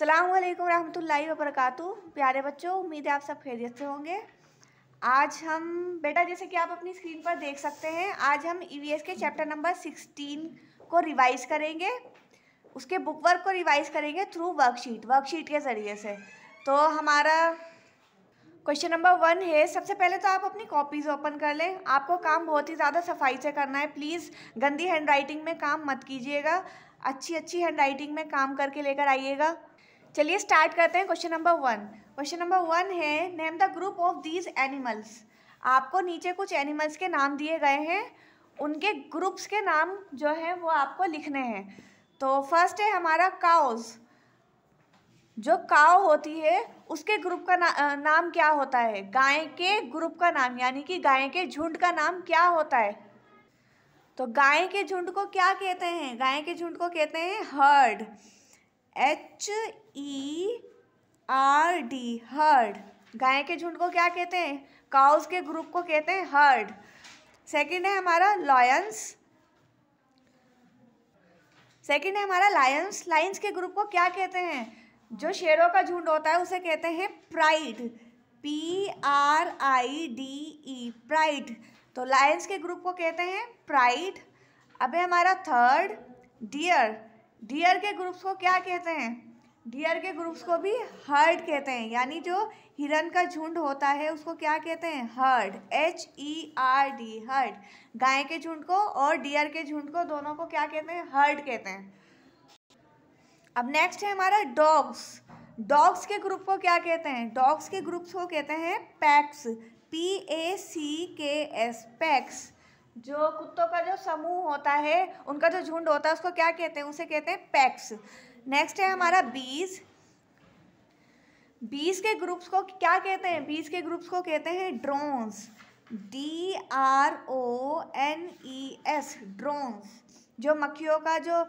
अल्लाम रहमतुल्लाहि वरक प्यारे बच्चों उम्मीद है आप सब खैरियत से होंगे आज हम बेटा जैसे कि आप अपनी स्क्रीन पर देख सकते हैं आज हम ई e के चैप्टर नंबर सिक्सटीन को रिवाइज़ करेंगे उसके बुक वर्क को रिवाइज़ करेंगे थ्रू वर्कशीट वर्कशीट के ज़रिए से तो हमारा क्वेश्चन नंबर वन है सबसे पहले तो आप अपनी कॉपीज़ ओपन कर लें आपको काम बहुत ही ज़्यादा सफाई से करना है प्लीज़ गंदी हैंड राइटिंग में काम मत कीजिएगा अच्छी अच्छी हैंड राइटिंग में काम करके लेकर आइएगा चलिए स्टार्ट करते हैं question number one question number one है name the group of these animals आपको नीचे कुछ एनिमल्स के नाम दिए गए हैं उनके ग्रुप्स के नाम जो है वो आपको लिखने हैं तो फर्स्ट है हमारा काउज जो काव होती है उसके ग्रुप का ना, नाम क्या होता है गाय के ग्रुप का नाम यानी कि गाय के झुंड का नाम क्या होता है तो गाय के झुंड को क्या कहते हैं गाय के झुंड को कहते हैं herd H E R D herd गाय के झुंड को क्या कहते हैं काउस के ग्रुप को कहते हैं हर्ड सेकंड है हमारा लॉयंस सेकंड है हमारा लायंस लायंस के ग्रुप को क्या कहते हैं जो शेरों का झुंड होता है उसे कहते हैं pride P R I D E pride तो लायंस के ग्रुप को कहते हैं प्राइड अब है हमारा थर्ड डियर डियर के ग्रुप्स को क्या कहते हैं डियर के ग्रुप्स को भी हर्ड कहते हैं यानी जो हिरन का झुंड होता है उसको क्या कहते हैं herd H E R D herd गाय के झुंड को और डियर के झुंड को दोनों को क्या कहते हैं हर्ड कहते हैं अब नेक्स्ट है हमारा डॉग्स डॉग्स के ग्रुप को क्या कहते हैं डॉग्स के ग्रुप्स को कहते हैं पैक्स पी ए सी के एस पैक्स जो कुत्तों का जो समूह होता है उनका जो झुंड होता है उसको क्या कहते हैं उसे कहते हैं पैक्स नेक्स्ट है हमारा बीज बीज के ग्रुप्स को क्या कहते हैं बीज के ग्रुप्स को कहते हैं drones D R O N E S drones जो मक्खियों का जो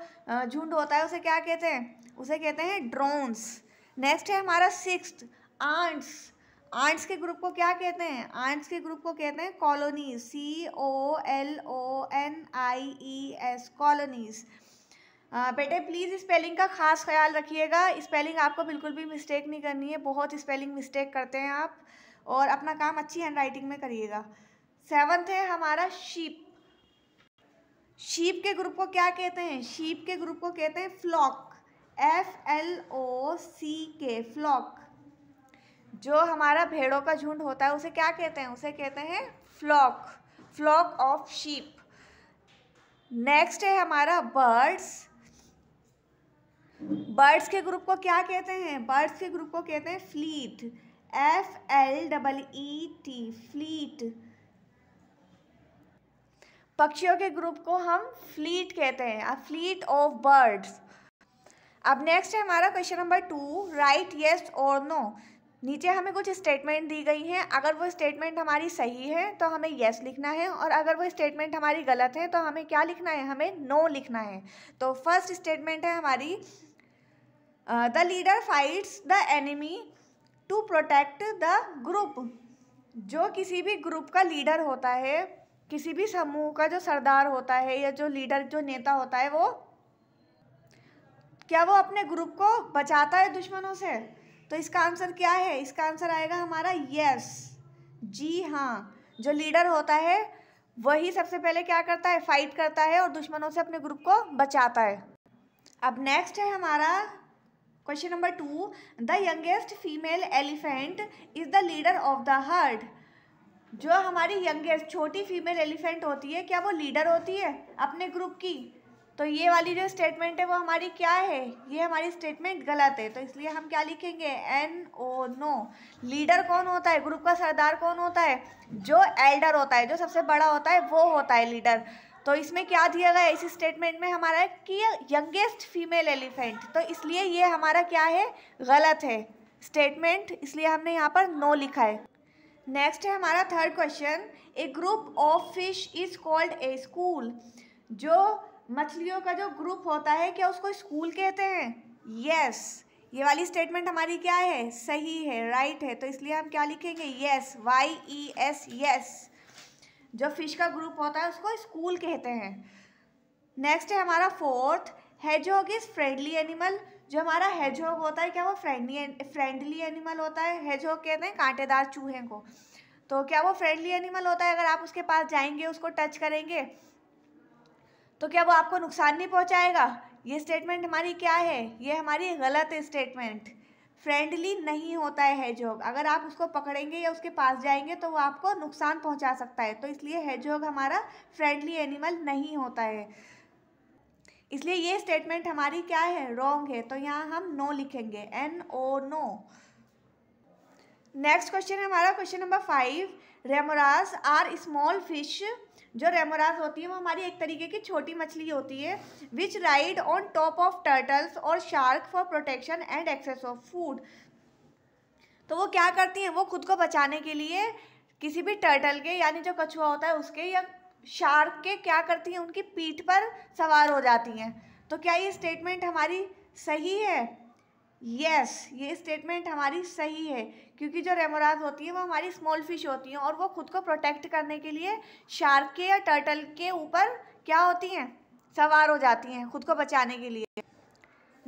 झुंड होता है उसे क्या कहते हैं उसे कहते हैं ड्रोन्स नेक्स्ट है हमारा सिक्स आंट्स आंट्स के ग्रुप को क्या कहते हैं आंट्स के ग्रुप को कहते हैं colony C O L O N I E S colonies बेटे प्लीज़ स्पेलिंग का खास ख्याल रखिएगा स्पेलिंग आपको बिल्कुल भी मिस्टेक नहीं करनी है बहुत स्पेलिंग मिस्टेक करते हैं आप और अपना काम अच्छी हैंड राइटिंग में करिएगा सेवन्थ है हमारा शीप शीप के ग्रुप को क्या कहते हैं शीप के ग्रुप को कहते हैं flock F L O C K flock जो हमारा भेड़ों का झुंड होता है उसे क्या कहते हैं उसे कहते हैं flock flock of sheep next है हमारा बर्ड्स बर्ड्स के ग्रुप को क्या कहते हैं बर्ड्स के ग्रुप को कहते हैं fleet F L double E T fleet पक्षियों के ग्रुप को हम फ्लीट कहते हैं फ्लीट ऑफ बर्ड्स अब नेक्स्ट है हमारा question number two right yes और नो नीचे हमें कुछ स्टेटमेंट दी गई हैं अगर वो स्टेटमेंट हमारी सही है तो हमें येस लिखना है और अगर वो स्टेटमेंट हमारी गलत है तो हमें क्या लिखना है हमें नो no लिखना है तो फर्स्ट स्टेटमेंट है हमारी the leader fights the enemy to protect the group जो किसी भी ग्रुप का लीडर होता है किसी भी समूह का जो सरदार होता है या जो लीडर जो नेता होता है वो क्या वो अपने ग्रुप को बचाता है दुश्मनों से तो इसका आंसर क्या है इसका आंसर आएगा हमारा यस जी हाँ जो लीडर होता है वही सबसे पहले क्या करता है फाइट करता है और दुश्मनों से अपने ग्रुप को बचाता है अब नेक्स्ट है हमारा question number two the youngest female elephant is the leader of the herd जो हमारी यंगेस्ट छोटी फीमेल एलिफेंट होती है क्या वो लीडर होती है अपने ग्रुप की तो ये वाली जो स्टेटमेंट है वो हमारी क्या है ये हमारी स्टेटमेंट गलत है तो इसलिए हम क्या लिखेंगे एन ओ नो लीडर कौन होता है ग्रुप का सरदार कौन होता है जो एल्डर होता है जो सबसे बड़ा होता है वो होता है लीडर तो इसमें क्या दिया गया इसी स्टेटमेंट में हमारा कि यंगेस्ट फीमेल एलिफेंट तो इसलिए ये हमारा क्या है गलत है स्टेटमेंट इसलिए हमने यहाँ पर नो लिखा है नेक्स्ट है हमारा third question a group of fish is called a school जो मछलियों का जो ग्रुप होता है क्या उसको स्कूल कहते हैं यस yes. ये वाली स्टेटमेंट हमारी क्या है सही है राइट right है तो इसलिए हम क्या लिखेंगे yes Y E S yes जो फिश का ग्रुप होता है उसको स्कूल कहते हैं नेक्स्ट है हमारा fourth hedgehog is friendly animal जो हमारा हैजोग होता है क्या वो फ्रेंडली फ्रेंडली एनिमल होता है हैजोग कहते हैं कांटेदार चूहे को तो क्या वो फ्रेंडली एनिमल होता है अगर आप उसके पास जाएंगे उसको टच करेंगे तो क्या वो आपको नुकसान नहीं पहुंचाएगा ये स्टेटमेंट हमारी क्या है ये हमारी गलत स्टेटमेंट फ्रेंडली नहीं होता है हेजोग अगर आप उसको पकड़ेंगे या उसके पास जाएंगे तो वो आपको नुकसान पहुंचा सकता है तो इसलिए हेजोग हमारा फ्रेंडली एनिमल नहीं होता है इसलिए ये स्टेटमेंट हमारी क्या है रॉन्ग है तो यहाँ हम नो लिखेंगे N O no next question है हमारा question number five remoras are small fish जो रेमोरास होती है वो हमारी एक तरीके की छोटी मछली होती है which ride on top of turtles और shark for protection and access of food तो वो क्या करती हैं वो खुद को बचाने के लिए किसी भी टर्टल के यानी जो कछुआ होता है उसके या शार्क के क्या करती हैं उनकी पीठ पर सवार हो जाती हैं तो क्या ये स्टेटमेंट हमारी सही है यस yes, ये स्टेटमेंट हमारी सही है क्योंकि जो रेमोराज होती है वो हमारी स्मॉल फिश होती हैं और वो खुद को प्रोटेक्ट करने के लिए शार्क के या टर्टल के ऊपर क्या होती हैं सवार हो जाती हैं खुद को बचाने के लिए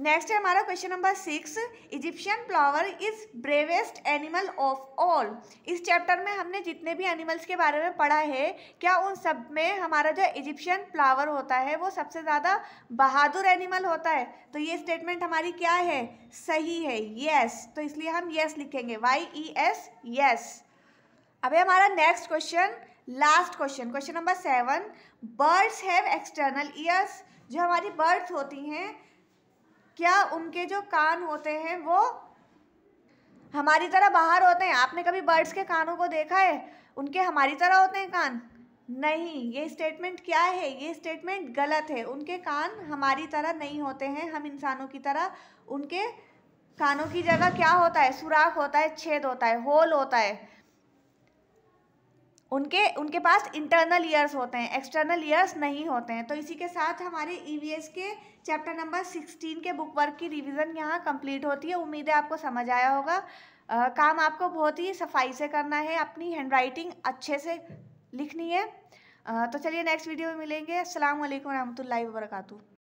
नेक्स्ट है हमारा question number six Egyptian flower is bravest animal of all इस चैप्टर में हमने जितने भी एनिमल्स के बारे में पढ़ा है क्या उन सब में हमारा जो इजिप्शियन फ्लावर होता है वो सबसे ज़्यादा बहादुर एनिमल होता है तो ये स्टेटमेंट हमारी क्या है सही है येस तो इसलिए हम येस लिखेंगे वाई ई एस येस अभी हमारा next question last question question number seven birds have external ears जो हमारी बर्ड्स होती हैं क्या उनके जो कान होते हैं वो हमारी तरह बाहर होते हैं आपने कभी बर्ड्स के कानों को देखा है उनके हमारी तरह होते हैं कान नहीं ये स्टेटमेंट क्या है ये स्टेटमेंट गलत है उनके कान हमारी तरह नहीं होते हैं हम इंसानों की तरह उनके कानों की जगह क्या होता है सुराख होता है छेद होता है होल होता है उनके उनके पास इंटरनल ईयर्स होते हैं एक्सटर्नल ईयर्स नहीं होते हैं तो इसी के साथ हमारे ई e के चैप्टर नंबर सिक्सटीन के बुक वर्क की रिविज़न यहाँ कंप्लीट होती है उम्मीद है आपको समझ आया होगा आ, काम आपको बहुत ही सफाई से करना है अपनी हैंड राइटिंग अच्छे से लिखनी है आ, तो चलिए नेक्स्ट वीडियो में मिलेंगे असल वरहमल वर्का